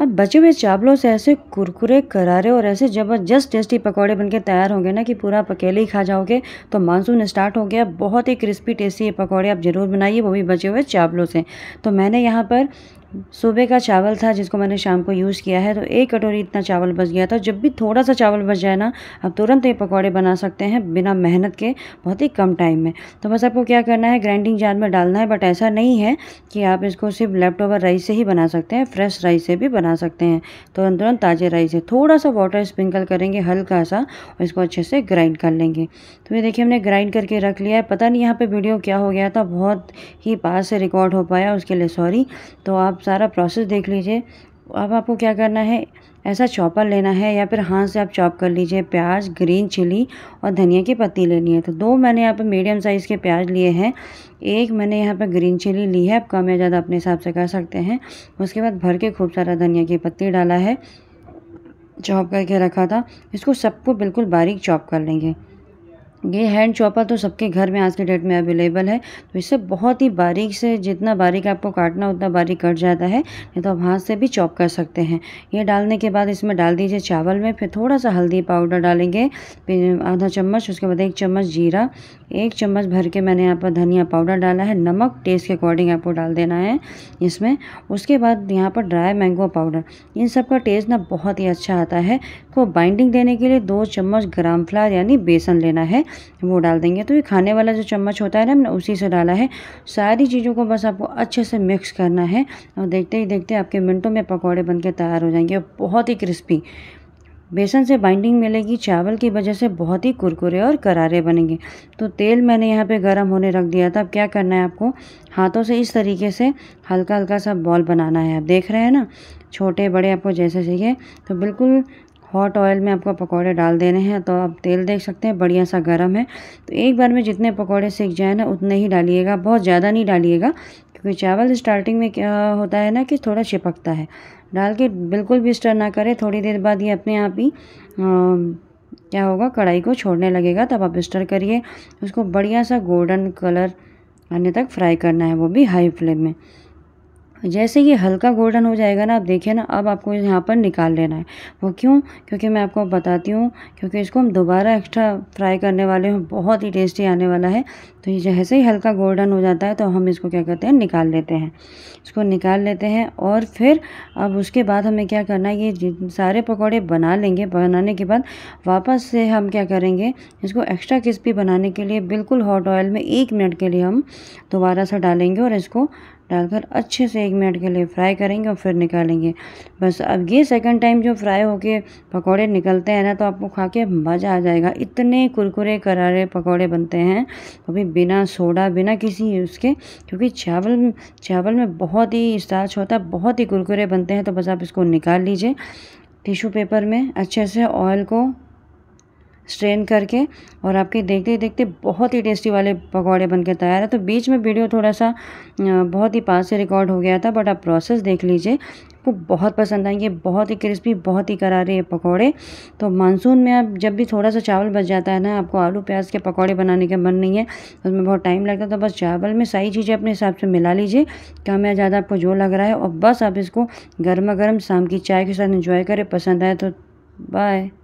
और बचे हुए चावलों से ऐसे कुरकुरे करारे और ऐसे ज़बरदस्त टेस्टी पकौड़े बनके तैयार होंगे ना कि पूरा पकेले अकेले ही खा जाओगे तो मानसून स्टार्ट हो गया बहुत ही क्रिस्पी टेस्टी ये पकौड़े आप ज़रूर बनाइए वो भी बचे हुए चावलों से तो मैंने यहाँ पर सुबह का चावल था जिसको मैंने शाम को यूज़ किया है तो एक कटोरी इतना चावल बच गया था जब भी थोड़ा सा चावल बच जाए ना आप तुरंत ये पकौड़े बना सकते हैं बिना मेहनत के बहुत ही कम टाइम में तो बस आपको क्या करना है ग्राइंडिंग जार में डालना है बट ऐसा नहीं है कि आप इसको सिर्फ लेफ्ट ओवर राइस से ही बना सकते हैं फ्रेश राइस से भी बना सकते हैं तुरंत तुरंत ताज़े राइस से थोड़ा सा वाटर स्प्रिंकल करेंगे हल्का सा और इसको अच्छे से ग्राइंड कर लेंगे तो ये देखिए हमने ग्राइंड करके रख लिया है पता नहीं यहाँ पर वीडियो क्या हो गया था बहुत ही पास से रिकॉर्ड हो पाया उसके लिए सॉरी तो आप सारा प्रोसेस देख लीजिए अब आपको क्या करना है ऐसा चॉपर लेना है या फिर हाथ से आप चॉप कर लीजिए प्याज ग्रीन चिली और धनिया की पत्ती लेनी है तो दो मैंने यहाँ पर मीडियम साइज़ के प्याज लिए हैं एक मैंने यहाँ पर ग्रीन चिली ली है आप कम या ज़्यादा अपने हिसाब से कर सकते हैं उसके बाद भर के खूब सारा धनिया की पत्ती डाला है चॉप करके रखा था इसको सबको बिल्कुल बारीक चॉप कर लेंगे ये हैंड चॉपर तो सबके घर में आज के डेट में अवेलेबल है तो इससे बहुत ही बारीक से जितना बारीक आपको काटना उतना बारीक कट जाता है नहीं तो आप हाथ से भी चॉप कर सकते हैं ये डालने के बाद इसमें डाल दीजिए चावल में फिर थोड़ा सा हल्दी पाउडर डालेंगे फिर आधा चम्मच उसके बाद एक चम्मच जीरा एक चम्मच भर के मैंने यहाँ पर धनिया पाउडर डाला है नमक टेस्ट के अकॉर्डिंग आपको डाल देना है इसमें उसके बाद यहाँ पर ड्राई मैंगो पाउडर इन सब का टेस्ट ना बहुत ही अच्छा आता है को बाइंडिंग देने के लिए दो चम्मच ग्राम फ्लावर यानी बेसन लेना है वो डाल देंगे तो ये खाने वाला जो चम्मच होता है ना हमने उसी से डाला है सारी चीज़ों को बस आपको अच्छे से मिक्स करना है और देखते ही देखते आपके मिनटों में पकौड़े बन तैयार हो जाएंगे और बहुत ही क्रिस्पी बेसन से बाइंडिंग मिलेगी चावल की वजह से बहुत ही कुरकुरे और करारे बनेंगे तो तेल मैंने यहाँ पे गरम होने रख दिया था अब क्या करना है आपको हाथों से इस तरीके से हल्का हल्का सा बॉल बनाना है आप देख रहे हैं ना छोटे बड़े आपको जैसे चाहिए तो बिल्कुल हॉट ऑयल में आपको पकौड़े डाल देने हैं तो आप तेल देख सकते हैं बढ़िया सा गर्म है तो एक बार में जितने पकौड़े सेक जाए ना उतने ही डालिएगा बहुत ज़्यादा नहीं डालिएगा क्योंकि चावल स्टार्टिंग में क्या होता है ना कि थोड़ा चिपकता है डाल के बिल्कुल भी स्टर ना करें थोड़ी देर बाद ये अपने आप ही क्या होगा कढ़ाई को छोड़ने लगेगा तब आप स्टर करिए उसको बढ़िया सा गोल्डन कलर आने तक फ्राई करना है वो भी हाई फ्लेम में जैसे ये हल्का गोल्डन हो जाएगा ना आप देखिए ना अब आपको यहाँ पर निकाल लेना है वो क्यों क्योंकि मैं आपको बताती हूँ क्योंकि इसको हम दोबारा एक्स्ट्रा फ्राई करने वाले हैं बहुत ही टेस्टी आने वाला है तो ये जैसे ही हल्का गोल्डन हो जाता है तो हम इसको क्या करते हैं निकाल लेते हैं इसको निकाल लेते हैं और फिर अब उसके बाद हमें क्या करना है ये सारे पकौड़े बना लेंगे बनाने के बाद वापस से हम क्या करेंगे इसको एक्स्ट्रा क्रिस्पी बनाने के लिए बिल्कुल हॉट ऑयल में एक मिनट के लिए हम दोबारा सा डालेंगे और इसको डालकर अच्छे से एक मिनट के लिए फ्राई करेंगे और फिर निकालेंगे बस अब ये सेकंड टाइम जो फ्राई होके पकौड़े निकलते हैं ना तो आपको खा के मज़ा आ जाएगा इतने कुरकुरे करारे पकौड़े बनते हैं अभी बिना सोडा बिना किसी उसके क्योंकि चावल चावल में बहुत ही स्टार्च होता है बहुत ही कुरकुरे बनते हैं तो बस आप इसको निकाल लीजिए टिशू पेपर में अच्छे से ऑयल को स्ट्रेन करके और आपके देखते ही देखते बहुत ही टेस्टी वाले पकौड़े बनके तैयार है तो बीच में वीडियो थोड़ा सा बहुत ही पास से रिकॉर्ड हो गया था बट आप प्रोसेस देख लीजिए आपको बहुत पसंद आएंगे बहुत ही क्रिस्पी बहुत ही करारे ये पकौड़े तो मानसून में आप जब भी थोड़ा सा चावल बच जाता है ना आपको आलू प्याज के पकौड़े बनाने का मन नहीं है उसमें बहुत टाइम लगता है तो बस चावल में सारी चीज़ें अपने हिसाब से मिला लीजिए कम या ज़्यादा आपको जो लग रहा है और बस आप इसको गर्मा गर्म शाम की चाय के साथ इंजॉय करें पसंद आए तो बाय